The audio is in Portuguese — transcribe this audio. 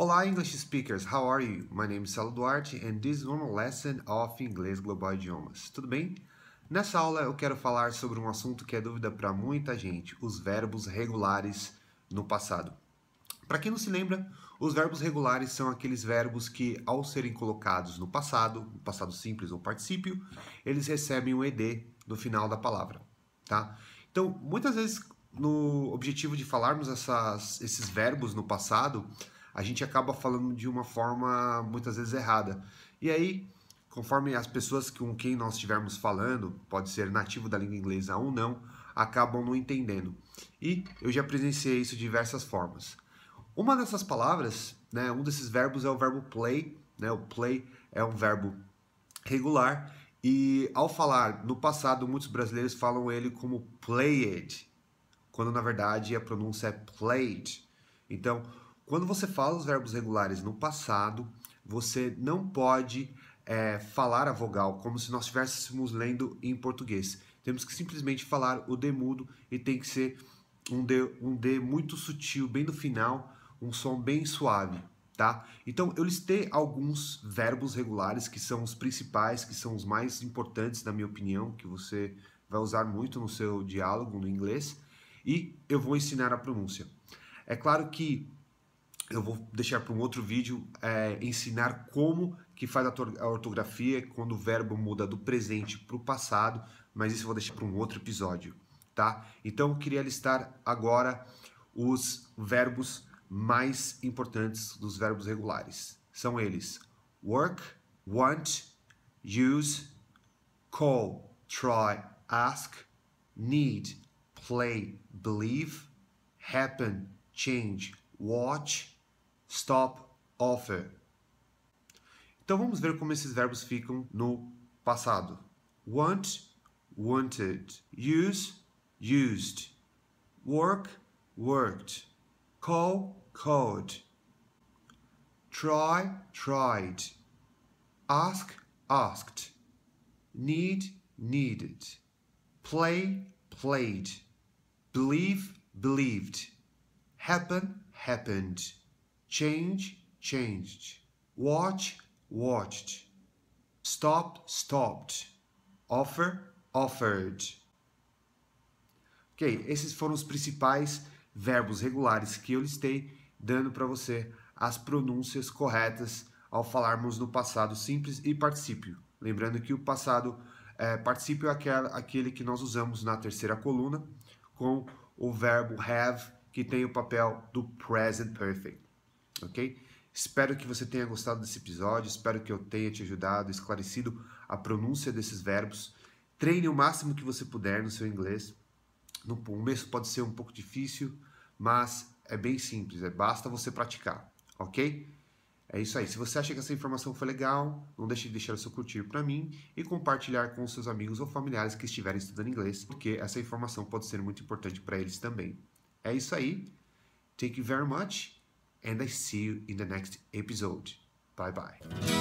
Olá, English speakers. How are you? My name is Salo Duarte and this is one lesson of Inglês Global Idiomas. Tudo bem? Nessa aula eu quero falar sobre um assunto que é dúvida para muita gente, os verbos regulares no passado. Para quem não se lembra, os verbos regulares são aqueles verbos que, ao serem colocados no passado, no passado simples ou particípio, eles recebem o um ed no final da palavra, tá? Então, muitas vezes, no objetivo de falarmos essas, esses verbos no passado, a gente acaba falando de uma forma muitas vezes errada. E aí, conforme as pessoas com quem nós estivermos falando, pode ser nativo da língua inglesa ou não, acabam não entendendo. E eu já presenciei isso de diversas formas. Uma dessas palavras, né, um desses verbos é o verbo play, né? O play é um verbo regular e ao falar no passado muitos brasileiros falam ele como played, quando na verdade a pronúncia é played. Então, quando você fala os verbos regulares no passado, você não pode é, falar a vogal como se nós estivéssemos lendo em português. Temos que simplesmente falar o d mudo e tem que ser um D, um D muito sutil, bem no final, um som bem suave, tá? Então, eu listei alguns verbos regulares que são os principais, que são os mais importantes, na minha opinião, que você vai usar muito no seu diálogo no inglês, e eu vou ensinar a pronúncia. É claro que eu vou deixar para um outro vídeo é, ensinar como que faz a ortografia quando o verbo muda do presente para o passado, mas isso eu vou deixar para um outro episódio, tá? Então eu queria listar agora os verbos mais importantes dos verbos regulares. São eles: work, want, use, call, try, ask, need, play, believe, happen, change, watch, stop, offer. Então vamos ver como esses verbos ficam no passado. Want, wanted. Use, used. Work, worked. Call, called. Try, tried. Ask, asked. Need, needed. Play, played. Believe, believed. Happen, happened change, changed. Watch, watched. Stop, stopped. Offer, offered. Ok, esses foram os principais verbos regulares que eu listei, dando para você as pronúncias corretas ao falarmos no passado simples e particípio. Lembrando que o passado é, particípio é aquele que nós usamos na terceira coluna com o verbo have, que tem o papel do present perfect ok? Espero que você tenha gostado desse episódio, espero que eu tenha te ajudado, esclarecido a pronúncia desses verbos. Treine o máximo que você puder no seu inglês. No começo pode ser um pouco difícil, mas é bem simples, é basta você praticar, ok? É isso aí. Se você acha que essa informação foi legal, não deixe de deixar o seu curtir para mim e compartilhar com seus amigos ou familiares que estiverem estudando inglês, porque essa informação pode ser muito importante para eles também. É isso aí. Thank you very much. and I see you in the next episode. Bye bye.